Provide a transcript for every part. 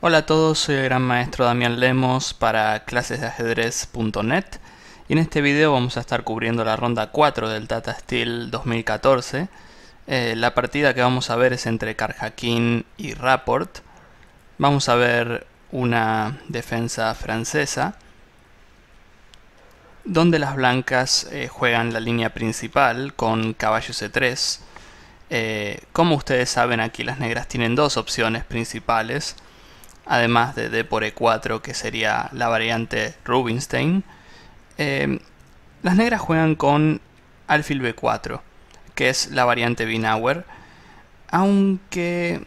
Hola a todos, soy el gran maestro Damián Lemos para clasesdeajedrez.net y en este video vamos a estar cubriendo la ronda 4 del Tata Steel 2014. Eh, la partida que vamos a ver es entre carjaquín y Rapport. Vamos a ver una defensa francesa donde las blancas eh, juegan la línea principal con caballo c3. Eh, como ustedes saben aquí las negras tienen dos opciones principales además de D por E4, que sería la variante Rubinstein, eh, las negras juegan con alfil B4, que es la variante Binauer, aunque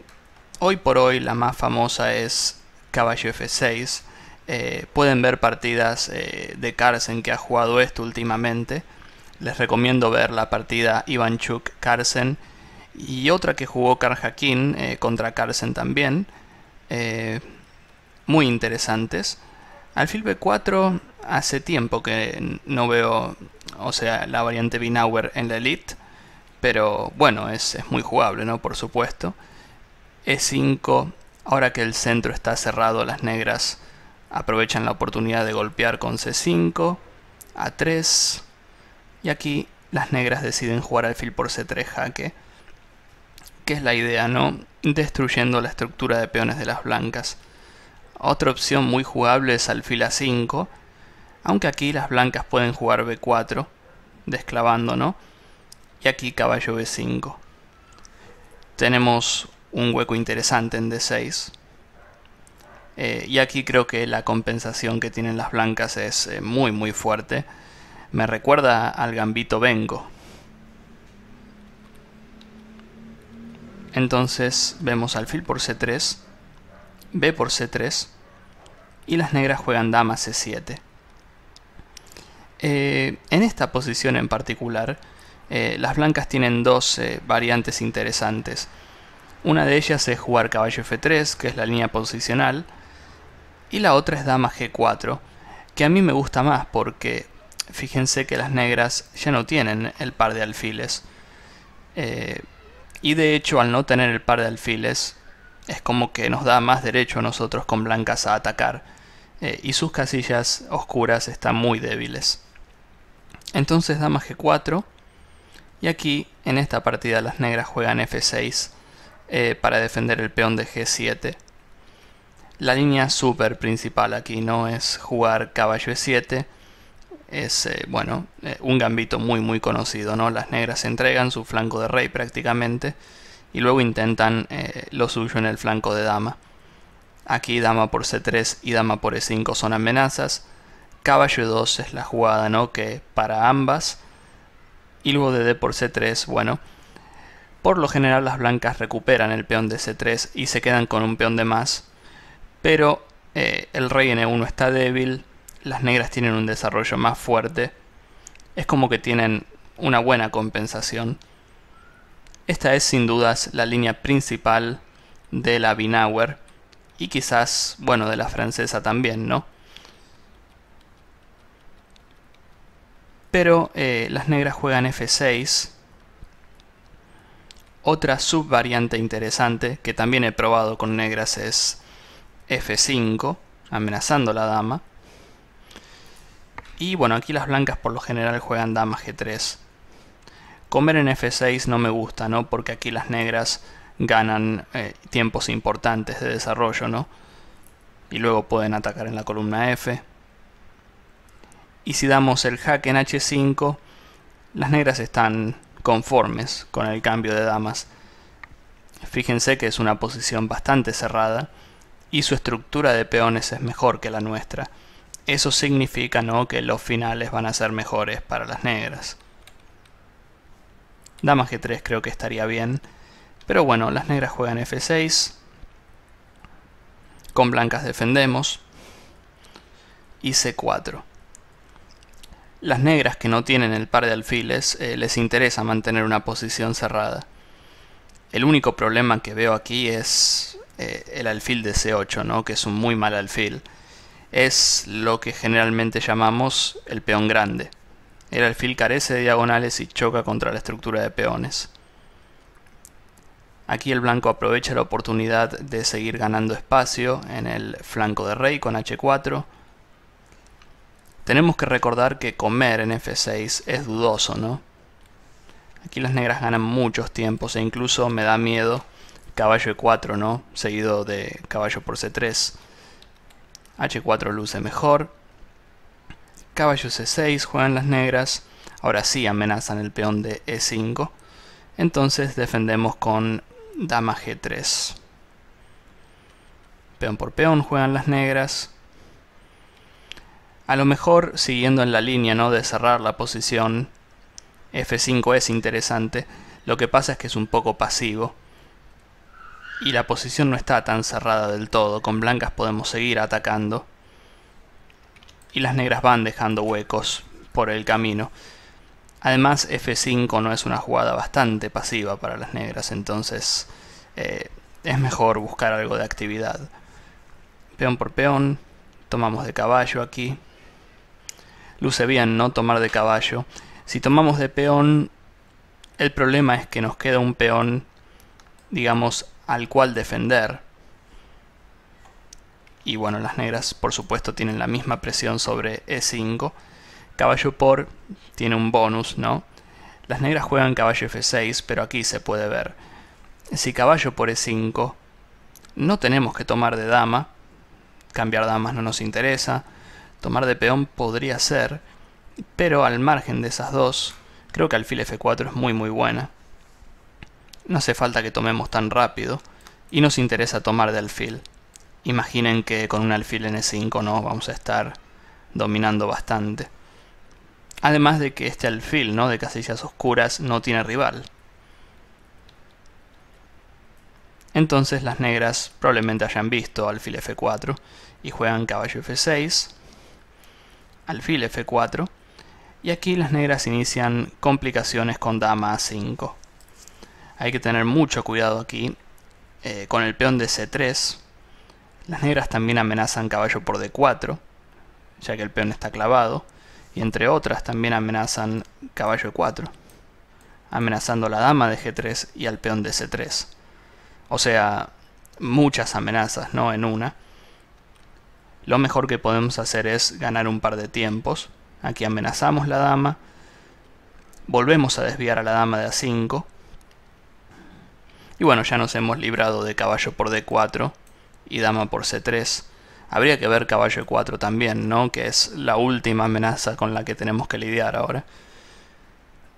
hoy por hoy la más famosa es caballo F6. Eh, pueden ver partidas eh, de Carlsen que ha jugado esto últimamente. Les recomiendo ver la partida ivanchuk Carsen. y otra que jugó Karjakin contra Carlsen también muy interesantes. Alfil B4 hace tiempo que no veo, o sea, la variante Binauer en la Elite, pero bueno, es, muy jugable, ¿no? Por supuesto. E5, ahora que el centro está cerrado, las negras aprovechan la oportunidad de golpear con C5, A3, y aquí las negras deciden jugar alfil por C3 jaque, que es la idea, ¿no? Destruyendo la estructura de peones de las blancas. Otra opción muy jugable es alfil a 5, aunque aquí las blancas pueden jugar b4, desclavando, ¿no? Y aquí caballo b5. Tenemos un hueco interesante en d6. Eh, y aquí creo que la compensación que tienen las blancas es eh, muy muy fuerte. Me recuerda al gambito Vengo. Entonces vemos alfil por c3 b por c3 y las negras juegan dama c7. Eh, en esta posición en particular, eh, las blancas tienen dos variantes interesantes. Una de ellas es jugar caballo f3, que es la línea posicional, y la otra es dama g4, que a mí me gusta más porque fíjense que las negras ya no tienen el par de alfiles. Eh, y de hecho al no tener el par de alfiles, es como que nos da más derecho a nosotros con blancas a atacar. Eh, y sus casillas oscuras están muy débiles. Entonces dama g4. Y aquí, en esta partida, las negras juegan f6 eh, para defender el peón de g7. La línea super principal aquí no es jugar caballo e7. Es, eh, bueno, un gambito muy muy conocido, ¿no? Las negras entregan su flanco de rey prácticamente y luego intentan eh, lo suyo en el flanco de dama. Aquí dama por c3 y dama por e5 son amenazas. Caballo 2 es la jugada, ¿no? Que para ambas. Y luego de d por c3, bueno. Por lo general las blancas recuperan el peón de c3 y se quedan con un peón de más. Pero eh, el rey en e1 está débil, las negras tienen un desarrollo más fuerte. Es como que tienen una buena compensación. Esta es sin dudas la línea principal de la Binauer y quizás, bueno, de la francesa también, ¿no? Pero eh, las negras juegan F6. Otra subvariante interesante que también he probado con negras es F5, amenazando la dama. Y bueno, aquí las blancas por lo general juegan dama G3 Comer en F6 no me gusta, ¿no? Porque aquí las negras ganan eh, tiempos importantes de desarrollo, ¿no? Y luego pueden atacar en la columna F. Y si damos el hack en H5, las negras están conformes con el cambio de damas. Fíjense que es una posición bastante cerrada y su estructura de peones es mejor que la nuestra. Eso significa ¿no? que los finales van a ser mejores para las negras. Dama G3 creo que estaría bien. Pero bueno, las negras juegan F6. Con blancas defendemos. Y C4. Las negras que no tienen el par de alfiles eh, les interesa mantener una posición cerrada. El único problema que veo aquí es eh, el alfil de C8, ¿no? que es un muy mal alfil. Es lo que generalmente llamamos el peón grande. El alfil carece de diagonales y choca contra la estructura de peones. Aquí el blanco aprovecha la oportunidad de seguir ganando espacio en el flanco de rey con h4. Tenemos que recordar que comer en f6 es dudoso, ¿no? Aquí las negras ganan muchos tiempos e incluso me da miedo caballo e4, ¿no? Seguido de caballo por c3. h4 luce mejor caballo c6, juegan las negras, ahora sí amenazan el peón de e5, entonces defendemos con dama g3. Peón por peón juegan las negras. A lo mejor, siguiendo en la línea ¿no? de cerrar la posición, f5 es interesante, lo que pasa es que es un poco pasivo. Y la posición no está tan cerrada del todo, con blancas podemos seguir atacando y las negras van dejando huecos por el camino. Además, F5 no es una jugada bastante pasiva para las negras, entonces eh, es mejor buscar algo de actividad. Peón por peón, tomamos de caballo aquí. Luce bien no tomar de caballo. Si tomamos de peón, el problema es que nos queda un peón, digamos, al cual defender y bueno, las negras por supuesto tienen la misma presión sobre E5. Caballo por tiene un bonus, ¿no? Las negras juegan caballo F6, pero aquí se puede ver. Si caballo por E5, no tenemos que tomar de dama. Cambiar damas no nos interesa. Tomar de peón podría ser, pero al margen de esas dos, creo que alfil F4 es muy muy buena. No hace falta que tomemos tan rápido, y nos interesa tomar de alfil imaginen que con un alfil en E5 no vamos a estar dominando bastante. Además de que este alfil ¿no? de casillas oscuras no tiene rival. Entonces las negras probablemente hayan visto alfil F4 y juegan caballo F6, alfil F4 y aquí las negras inician complicaciones con dama A5. Hay que tener mucho cuidado aquí eh, con el peón de C3 las negras también amenazan caballo por d4, ya que el peón está clavado, y entre otras también amenazan caballo e4, amenazando a la dama de g3 y al peón de c3. O sea, muchas amenazas, no en una. Lo mejor que podemos hacer es ganar un par de tiempos. Aquí amenazamos la dama, volvemos a desviar a la dama de a5, y bueno, ya nos hemos librado de caballo por d4 y dama por c3. Habría que ver caballo e4 también, ¿no? Que es la última amenaza con la que tenemos que lidiar ahora.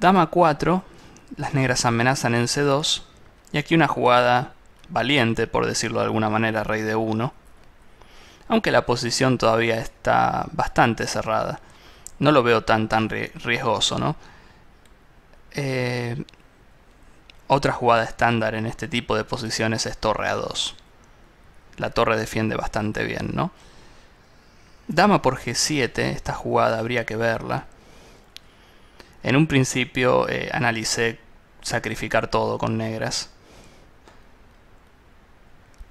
Dama 4, las negras amenazan en c2, y aquí una jugada valiente, por decirlo de alguna manera, rey de 1. Aunque la posición todavía está bastante cerrada. No lo veo tan tan riesgoso, ¿no? Eh, otra jugada estándar en este tipo de posiciones es torre a 2 la torre defiende bastante bien, ¿no? Dama por G7, esta jugada habría que verla. En un principio eh, analicé sacrificar todo con negras.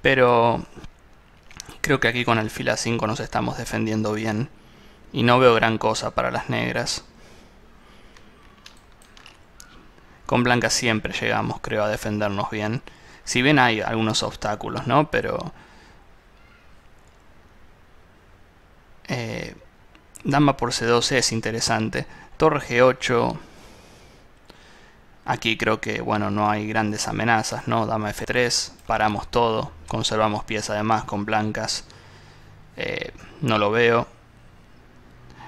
Pero creo que aquí con el a 5 nos estamos defendiendo bien. Y no veo gran cosa para las negras. Con blanca siempre llegamos, creo, a defendernos bien. Si bien hay algunos obstáculos, ¿no? Pero Eh, dama por c 12 es interesante. Torre G8. Aquí creo que bueno no hay grandes amenazas, ¿no? Dama F3, paramos todo, conservamos pieza además con blancas. Eh, no lo veo.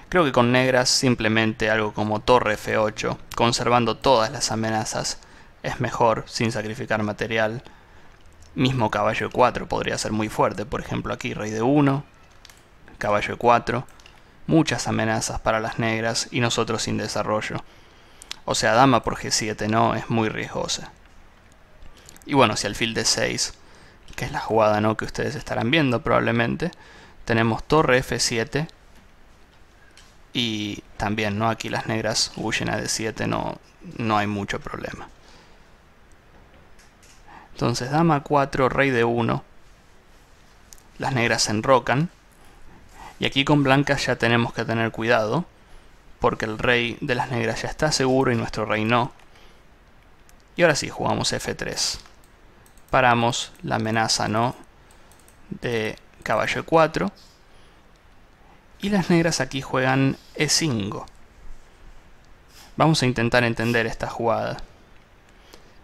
Creo que con negras simplemente algo como torre F8, conservando todas las amenazas, es mejor sin sacrificar material. Mismo caballo 4 podría ser muy fuerte, por ejemplo aquí rey de 1, caballo e 4, muchas amenazas para las negras y nosotros sin desarrollo. O sea, dama por g7 no, es muy riesgosa. Y bueno, si alfil de 6, que es la jugada no que ustedes estarán viendo probablemente, tenemos torre f7 y también no aquí las negras huyen a d7, no, no hay mucho problema. Entonces dama 4, rey de 1. Las negras se enrocan y aquí con blancas ya tenemos que tener cuidado, porque el rey de las negras ya está seguro y nuestro rey no. Y ahora sí, jugamos F3. Paramos la amenaza no de caballo E4. Y las negras aquí juegan E5. Vamos a intentar entender esta jugada.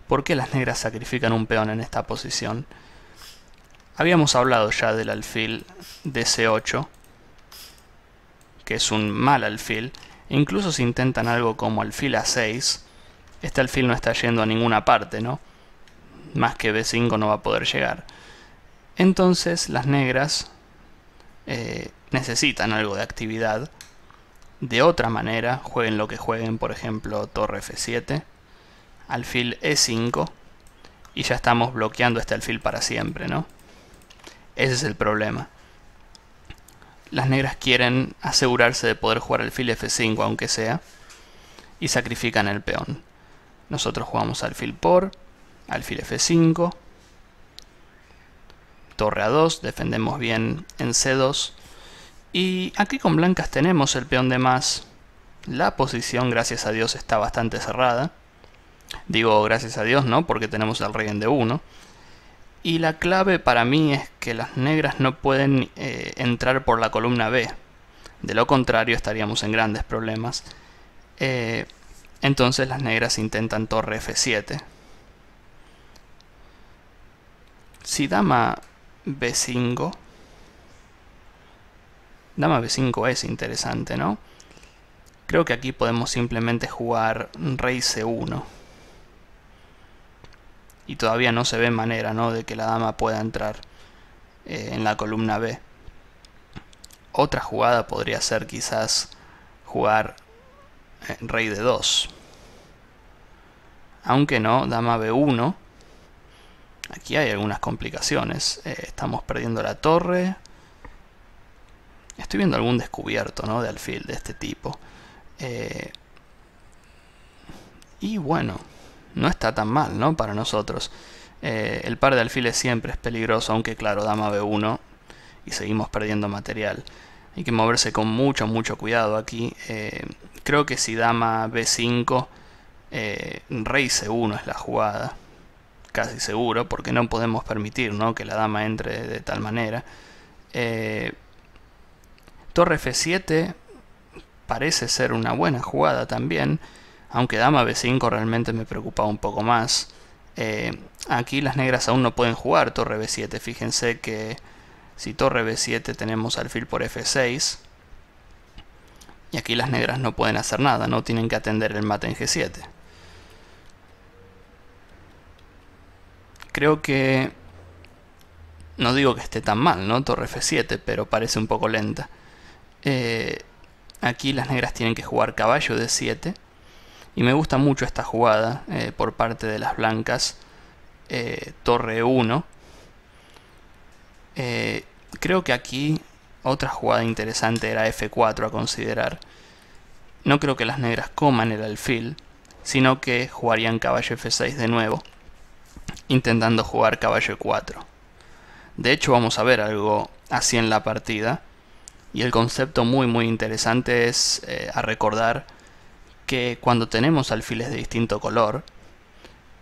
¿Por qué las negras sacrifican un peón en esta posición? Habíamos hablado ya del alfil de C8, que es un mal alfil, incluso si intentan algo como alfil A6, este alfil no está yendo a ninguna parte, ¿no? Más que B5 no va a poder llegar. Entonces las negras eh, necesitan algo de actividad. De otra manera, jueguen lo que jueguen, por ejemplo, torre F7, alfil E5, y ya estamos bloqueando este alfil para siempre, ¿no? Ese es el problema. Las negras quieren asegurarse de poder jugar alfil f5 aunque sea y sacrifican el peón. Nosotros jugamos alfil por, alfil f5, torre a2, defendemos bien en c2 y aquí con blancas tenemos el peón de más. La posición, gracias a Dios, está bastante cerrada. Digo gracias a Dios, ¿no? Porque tenemos al rey en d1. Y la clave para mí es que las negras no pueden eh, entrar por la columna B. De lo contrario estaríamos en grandes problemas. Eh, entonces las negras intentan torre F7. Si dama B5... Dama B5 es interesante, ¿no? Creo que aquí podemos simplemente jugar rey C1 y todavía no se ve manera ¿no? de que la dama pueda entrar eh, en la columna B. Otra jugada podría ser quizás jugar eh, rey de 2. Aunque no, dama B1. Aquí hay algunas complicaciones. Eh, estamos perdiendo la torre. Estoy viendo algún descubierto ¿no? de alfil de este tipo. y bueno, no está tan mal, ¿no? Para nosotros. Eh, el par de alfiles siempre es peligroso, aunque claro, dama B1 y seguimos perdiendo material. Hay que moverse con mucho, mucho cuidado aquí. Eh, creo que si dama B5, eh, rey C1 es la jugada. Casi seguro, porque no podemos permitir ¿no? que la dama entre de, de tal manera. torre F7 parece ser una buena jugada también. Aunque dama b5 realmente me preocupaba un poco más. Eh, aquí las negras aún no pueden jugar torre b7. Fíjense que si torre b7 tenemos alfil por f6. Y aquí las negras no pueden hacer nada, no tienen que atender el mate en g7. Creo que... No digo que esté tan mal, ¿no? Torre f7, pero parece un poco lenta. Eh, aquí las negras tienen que jugar caballo d7 y me gusta mucho esta jugada eh, por parte de las blancas. Eh, torre 1. Eh, creo que aquí otra jugada interesante era F4 a considerar. No creo que las negras coman el alfil, sino que jugarían caballo F6 de nuevo, intentando jugar caballo 4. De hecho vamos a ver algo así en la partida. Y el concepto muy muy interesante es a recordar que cuando tenemos alfiles de distinto color,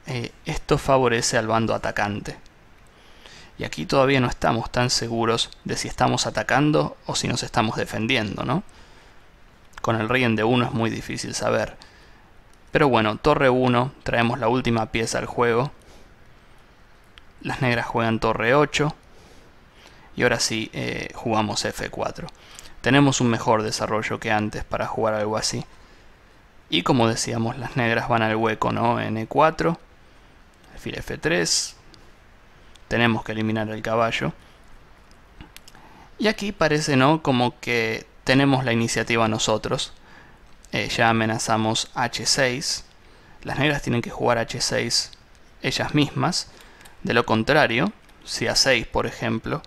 eh, esto favorece al bando atacante. Y aquí todavía no estamos tan seguros de si estamos atacando o si nos estamos defendiendo, ¿no? Con el en de 1 es muy difícil saber. Pero bueno, torre 1, traemos la última pieza al juego. Las negras juegan torre 8. Y ahora sí, eh, jugamos F4. Tenemos un mejor desarrollo que antes para jugar algo así. Y como decíamos, las negras van al hueco, no e N4, alfil F3. Tenemos que eliminar el caballo. Y aquí parece, ¿no? Como que tenemos la iniciativa nosotros. Eh, ya amenazamos H6. Las negras tienen que jugar H6 ellas mismas. De lo contrario, si A6, por ejemplo,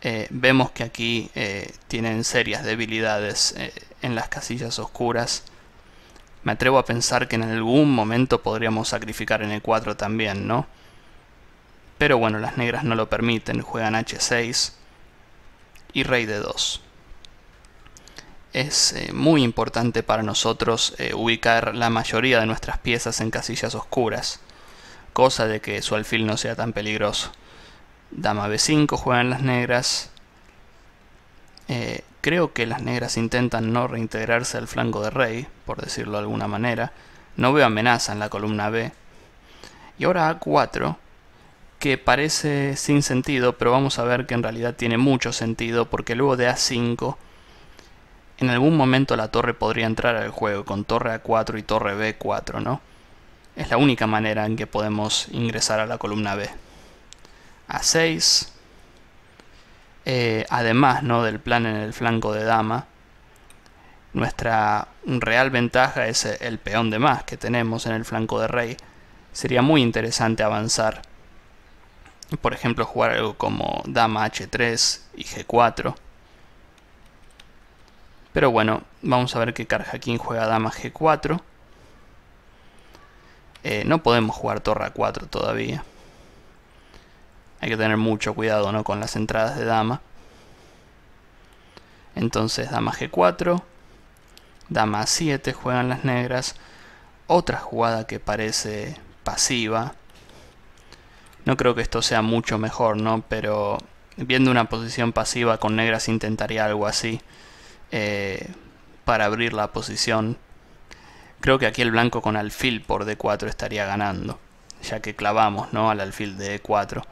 eh, vemos que aquí eh, tienen serias debilidades en las casillas oscuras me atrevo a pensar que en algún momento podríamos sacrificar en el 4 también, ¿no? Pero bueno, las negras no lo permiten, juegan H6 y rey de 2 es eh, muy importante para nosotros eh, ubicar la mayoría de nuestras piezas en casillas oscuras, cosa de que su alfil no sea tan peligroso. Dama B5 juegan las negras, eh, Creo que las negras intentan no reintegrarse al flanco de Rey, por decirlo de alguna manera. No veo amenaza en la columna B. Y ahora A4, que parece sin sentido, pero vamos a ver que en realidad tiene mucho sentido, porque luego de A5, en algún momento la torre podría entrar al juego, con torre A4 y torre B4, ¿no? Es la única manera en que podemos ingresar a la columna B. A6, eh, además ¿no? del plan en el flanco de dama, nuestra real ventaja es el peón de más que tenemos en el flanco de rey. Sería muy interesante avanzar. Por ejemplo, jugar algo como dama h3 y g4. Pero bueno, vamos a ver qué que Karjakin juega dama g4. Eh, no podemos jugar torre a 4 todavía. Hay que tener mucho cuidado ¿no? con las entradas de dama. Entonces dama g4, dama 7 juegan las negras. Otra jugada que parece pasiva. No creo que esto sea mucho mejor, ¿no? Pero viendo una posición pasiva con negras intentaría algo así. Eh, para abrir la posición. Creo que aquí el blanco con alfil por d4 estaría ganando. Ya que clavamos, ¿no? Al alfil de e4.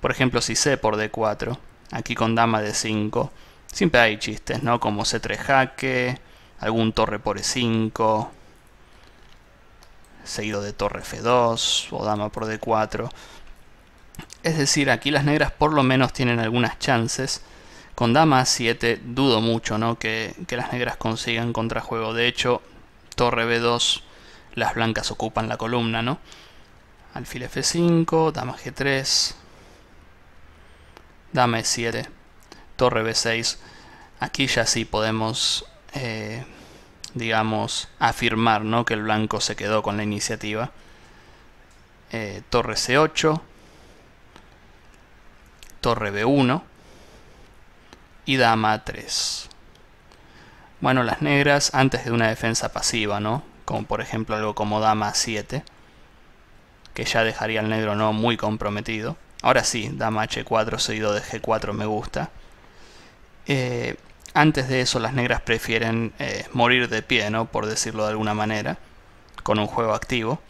Por ejemplo, si C por D4, aquí con dama D5, siempre hay chistes, ¿no? Como C3 jaque, algún torre por E5, seguido de torre F2 o dama por D4. Es decir, aquí las negras por lo menos tienen algunas chances. Con dama 7 dudo mucho ¿no? que, que las negras consigan contrajuego. De hecho, torre B2, las blancas ocupan la columna, ¿no? Alfil F5, dama G3, Dame 7. Torre B6. Aquí ya sí podemos, eh, digamos, afirmar que el blanco se quedó con la iniciativa. Eh, torre C8. Torre B1. Y dama 3. Bueno, las negras antes de una defensa pasiva, ¿no? Como por ejemplo algo como dama 7. Que ya dejaría al negro no muy comprometido. Ahora sí, dama h4 seguido de g4 me gusta. Eh, antes de eso las negras prefieren eh, morir de pie, ¿no? Por decirlo de alguna manera, con un juego activo.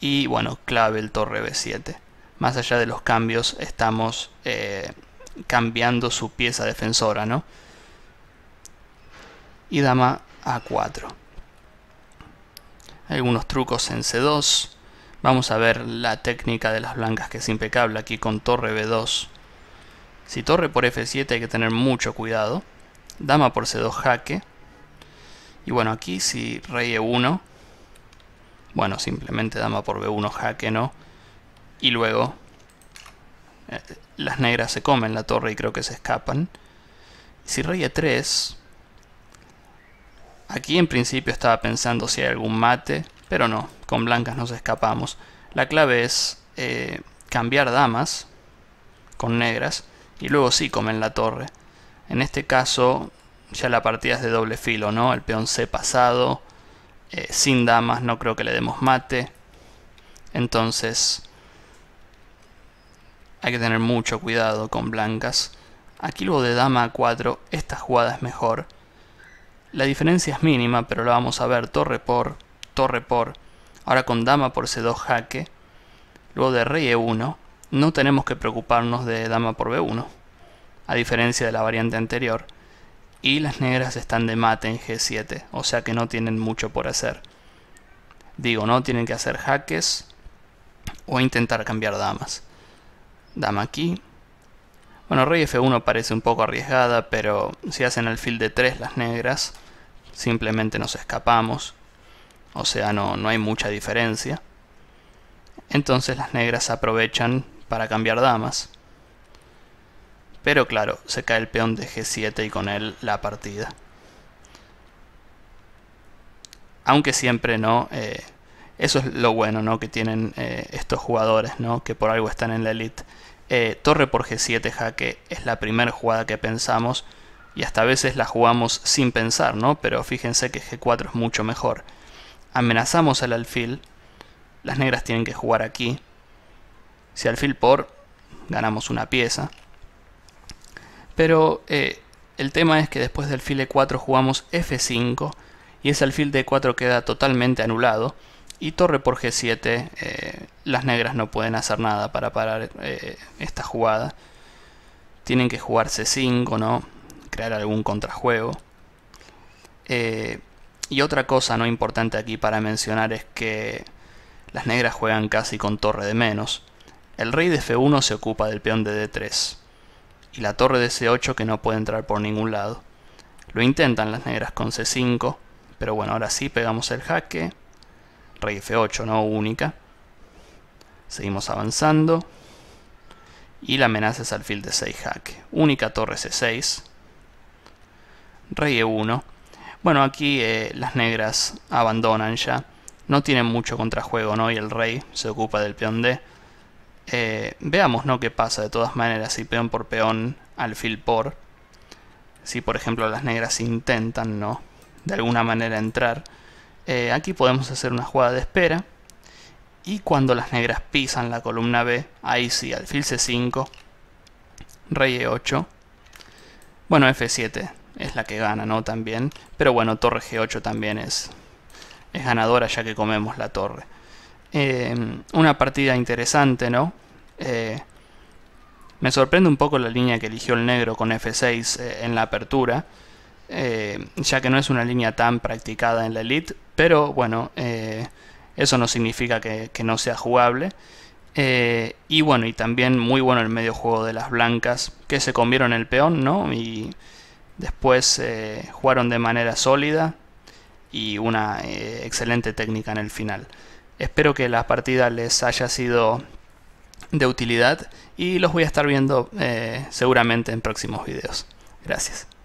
Y bueno, clave el torre b7. Más allá de los cambios, estamos eh, cambiando su pieza defensora, ¿no? Y dama a4. Algunos trucos en c2 Vamos a ver la técnica de las blancas que es impecable aquí con torre B2. Si torre por F7 hay que tener mucho cuidado. Dama por C2 jaque. Y bueno, aquí si rey E1. Bueno, simplemente dama por B1 jaque, ¿no? Y luego eh, las negras se comen la torre y creo que se escapan. Si rey E3... Aquí en principio estaba pensando si hay algún mate pero no, con blancas nos escapamos. La clave es eh, cambiar damas con negras y luego sí comen la torre. En este caso ya la partida es de doble filo, ¿no? El peón C pasado, eh, sin damas, no creo que le demos mate. Entonces hay que tener mucho cuidado con blancas. Aquí luego de dama a 4, esta jugada es mejor. La diferencia es mínima, pero la vamos a ver torre por torre ahora con dama por c2 jaque, luego de rey e1, no tenemos que preocuparnos de dama por b1, a diferencia de la variante anterior, y las negras están de mate en g7, o sea que no tienen mucho por hacer. Digo, no tienen que hacer jaques o intentar cambiar damas. Dama aquí. Bueno, rey f1 parece un poco arriesgada, pero si hacen alfil de 3 las negras, simplemente nos escapamos o sea, no, no hay mucha diferencia. Entonces las negras aprovechan para cambiar damas. Pero claro, se cae el peón de G7 y con él la partida. Aunque siempre no... Eh, eso es lo bueno ¿no? que tienen eh, estos jugadores, ¿no? que por algo están en la elite. Eh, torre por G7 jaque es la primera jugada que pensamos y hasta a veces la jugamos sin pensar, ¿no? pero fíjense que G4 es mucho mejor amenazamos al alfil, las negras tienen que jugar aquí, si alfil por, ganamos una pieza, pero eh, el tema es que después del alfil e4 jugamos f5 y ese alfil d4 queda totalmente anulado y torre por g7 eh, las negras no pueden hacer nada para parar eh, esta jugada tienen que jugar c5 no crear algún contrajuego eh, y otra cosa no importante aquí para mencionar es que las negras juegan casi con torre de menos. El rey de F1 se ocupa del peón de D3 y la torre de C8 que no puede entrar por ningún lado. Lo intentan las negras con C5, pero bueno, ahora sí pegamos el jaque. Rey F8, no única. Seguimos avanzando. Y la amenaza es alfil de 6 jaque. Única torre C6. Rey E1. Bueno, aquí eh, las negras abandonan ya. No tienen mucho contrajuego, ¿no? Y el rey se ocupa del peón D. Eh, veamos, ¿no? Qué pasa de todas maneras si peón por peón, alfil por. Si, por ejemplo, las negras intentan, ¿no? De alguna manera entrar. Eh, aquí podemos hacer una jugada de espera. Y cuando las negras pisan la columna B, ahí sí, alfil C5, rey E8. Bueno, F7 es la que gana, ¿no? También. Pero bueno, torre G8 también es, es ganadora ya que comemos la torre. Em, una partida interesante, ¿no? Eh, me sorprende un poco la línea que eligió el negro con F6 eh, en la apertura, eh, ya que no es una línea tan practicada en la elite, pero bueno, eso no significa que, no sea jugable. y bueno, y también muy bueno el medio juego de las blancas, que se comieron el peón, ¿no? Y Después eh, jugaron de manera sólida y una eh, excelente técnica en el final. Espero que la partida les haya sido de utilidad y los voy a estar viendo eh, seguramente en próximos videos. Gracias.